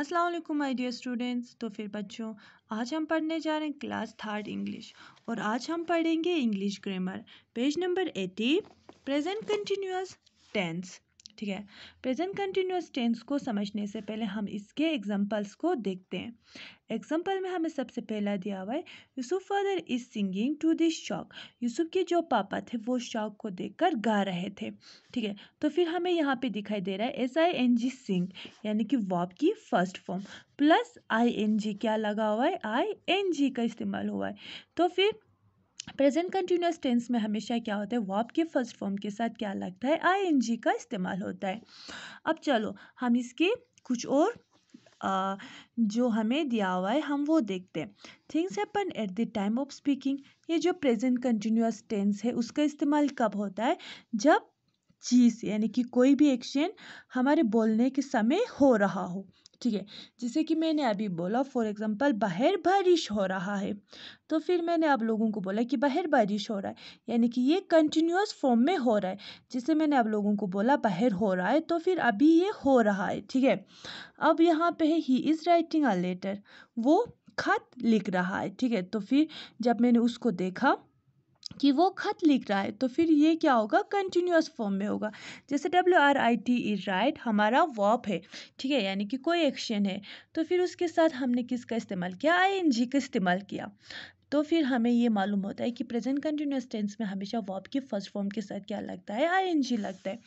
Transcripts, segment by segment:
अस्सलाम वालेकुम my dear students तो फिर बच्चों आज हम पढ़ने जा रहे हैं क्लास थर्ड इंग्लिश और आज हम पढ़ेंगे English grammar page number eighty present continuous tense ठीक है प्रेजेंट कंटिन्यूस टेंस को समझने से पहले हम इसके एग्जांपल्स को देखते हैं एग्जांपल में हमें सबसे पहला दिया हुआ है Yusuf father is singing to this शौक यूसुफ के जो पापा थे वो शौक को देखकर गा रहे थे ठीक है तो फिर हमें यहाँ पे दिखाई दे रहा है एस आई एन जी सिंग यानी कि वॉब की first form plus I N G क्या लगा हुआ है आई एन जी का इस्तेमाल हुआ है तो फिर प्रेजेंट कंटिन्यूस टेंस में हमेशा क्या होता है वॉप के फर्स्ट फॉर्म के साथ क्या लगता है आईएनजी का इस्तेमाल होता है अब चलो हम इसके कुछ और आ, जो हमें दिया हुआ है हम वो देखते हैं things happen at the time of speaking ये जो प्रेजेंट कंटिन्यूस टेंस है उसका इस्तेमाल कब होता है जब चीज़ यानी कि कोई भी एक्शन हमारे बोलने के समय हो रहा हो ठीक है जैसे कि मैंने अभी बोला फॉर एग्ज़ाम्पल बाहर बारिश हो रहा है तो फिर मैंने आप लोगों को बोला कि बाहर बारिश हो रहा है यानी कि ये कंटिन्यूस फॉर्म में हो रहा है जैसे मैंने आप लोगों को बोला बाहर हो रहा है तो फिर अभी ये हो रहा है ठीक है अब यहाँ पे है he is writing a letter वो खत लिख रहा है ठीक है तो फिर जब मैंने उसको देखा कि वो ख़त लिख रहा है तो फिर ये क्या होगा कंटिन्यूस फॉर्म में होगा जैसे W R I T is write हमारा वॉप है ठीक है यानी कि कोई एक्शन है तो फिर उसके साथ हमने किसका इस्तेमाल किया आई एन जी का इस्तेमाल किया तो फिर हमें ये मालूम होता है कि प्रेजेंट कंटिन्यूस टेंस में हमेशा वॉप के फर्स्ट फॉर्म के साथ क्या लगता है आई एन जी लगता है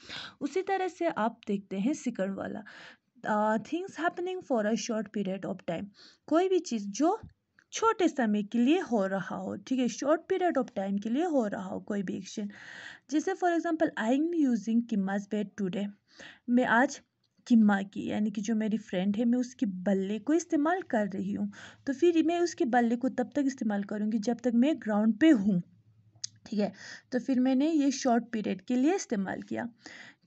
उसी तरह से आप देखते हैं सेकंड वाला things happening for a short period of time कोई भी चीज़ जो छोटे समय के लिए हो रहा हो ठीक है शॉर्ट पीरियड ऑफ टाइम के लिए हो रहा हो कोई भी एक्शन जैसे for example I am using Kim's bed today मैं आज किम्मा की यानी कि जो मेरी फ्रेंड है मैं उसके बल्ले को इस्तेमाल कर रही हूँ तो फिर मैं उसके बल्ले को तब तक इस्तेमाल करूँगी जब तक मैं ग्राउंड पे हूँ ठीक है तो फिर मैंने ये शॉर्ट पीरियड के लिए इस्तेमाल किया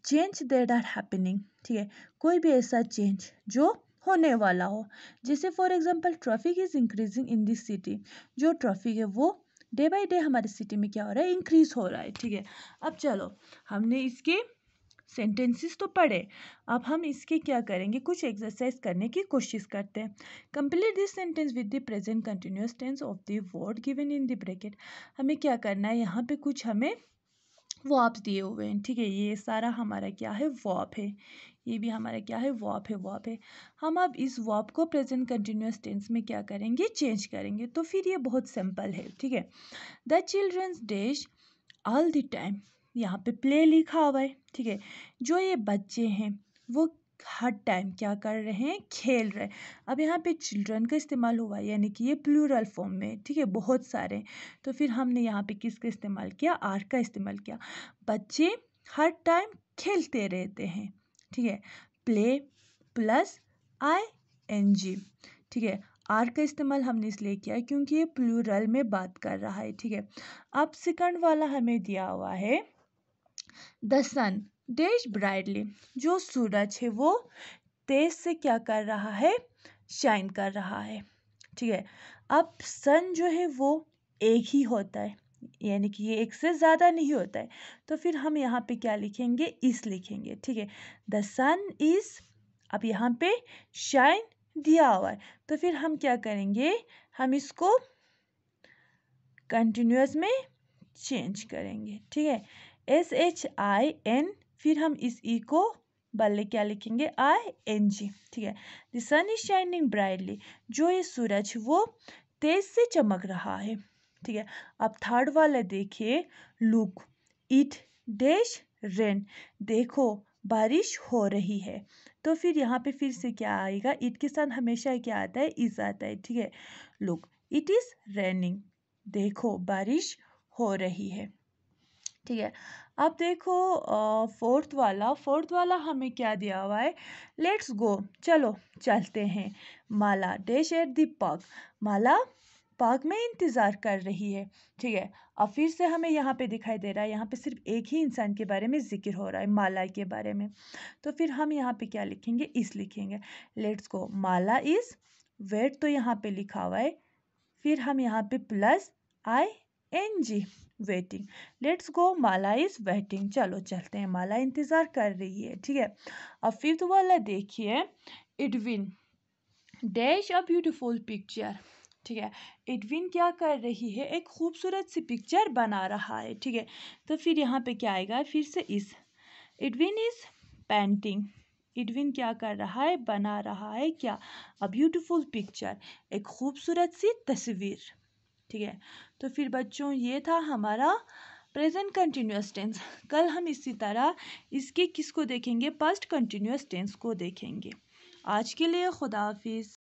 चेंज देट आर हैपनिंग ठीक है कोई भी ऐसा चेंज जो होने वाला हो जैसे for example traffic is increasing in this city जो ट्रैफिक है वो डे बाय डे हमारे सिटी में क्या हो रहा है इंक्रीज हो रहा है ठीक है अब चलो हमने इसके सेंटेंसेस तो पढ़े अब हम इसके क्या करेंगे कुछ एक्सरसाइज करने की कोशिश करते हैं complete this sentence with the present continuous tense of the word given in the bracket हमें क्या करना है यहाँ पे कुछ हमें वॉप्स दिए हुए हैं ठीक है ये सारा हमारा क्या है वॉप है ये भी हमारा क्या है वॉप है वॉप है हम अब इस वॉप को प्रेजेंट कंटिन्यूस टेंस में क्या करेंगे चेंज करेंगे तो फिर ये बहुत सिंपल है ठीक है the children's days all the time यहाँ पे प्ले लिखा हुआ है ठीक है जो ये बच्चे हैं वो हर टाइम क्या कर रहे हैं खेल रहे हैं अब यहाँ पे चिल्ड्रन का इस्तेमाल हुआ है यानी कि ये प्लूरल फॉर्म में ठीक है बहुत सारे तो फिर हमने यहाँ पे किसका इस्तेमाल किया आर का इस्तेमाल किया बच्चे हर टाइम खेलते रहते हैं ठीक है play plus I N G ठीक है आर का इस्तेमाल हमने इसलिए किया क्योंकि ये प्लूरल में बात कर रहा है ठीक है अब सेकंड वाला हमें दिया हुआ है द सन डेज ब्राइडली जो सूरज है वो तेज से क्या कर रहा है शाइन कर रहा है ठीक है अब सन जो है वो एक ही होता है यानी कि ये एक से ज़्यादा नहीं होता है तो फिर हम यहाँ पे क्या लिखेंगे इस लिखेंगे ठीक है द सन इज़ अब यहाँ पे शाइन दिया हुआ है तो फिर हम क्या करेंगे हम इसको कंटिन्यूस में चेंज करेंगे ठीक है एस एच आई एन फिर हम इस ई e को बल्ले क्या लिखेंगे आई एन जी ठीक है the sun is shining brightly जो ये सूरज वो तेज से चमक रहा है ठीक है अब थर्ड वाला देखिए लुक इट डैश रेन देखो बारिश हो रही है तो फिर यहाँ पे फिर से क्या आएगा इट के साथ हमेशा क्या आता है इज आता है ठीक है लुक इट इज़ रेनिंग देखो बारिश हो रही है ठीक है अब देखो फोर्थ वाला फोर्थ वाला हमें क्या दिया हुआ है लेट्स गो चलो चलते हैं Mala dash at the park Mala park में इंतज़ार कर रही है ठीक है अब फिर से हमें यहाँ पे दिखाई दे रहा है यहाँ पे सिर्फ एक ही इंसान के बारे में जिक्र हो रहा है माला के बारे में तो फिर हम यहाँ पे क्या लिखेंगे इस लिखेंगे let's go Mala is wait तो यहाँ पे लिखा हुआ है फिर हम यहाँ पे plus I N G waiting let's go Mala is waiting चलो चलते हैं माला इंतज़ार कर रही है ठीक है अब फिफ्थ वाला देखिए Edwin dash a beautiful picture ठीक है इडविन क्या कर रही है एक खूबसूरत सी पिक्चर बना रहा है ठीक है तो फिर यहाँ पे क्या आएगा फिर से इस इडविन इज़ पेंटिंग इडविन क्या कर रहा है बना रहा है क्या अ ब्यूटीफुल पिक्चर एक खूबसूरत सी तस्वीर ठीक है तो फिर बच्चों ये था हमारा प्रेजेंट कंटिन्यूस टेंस कल हम इसी तरह इसके किस को देखेंगे पास्ट कंटिन्यूस टेंस को देखेंगे आज के लिए खुदा हाफिज़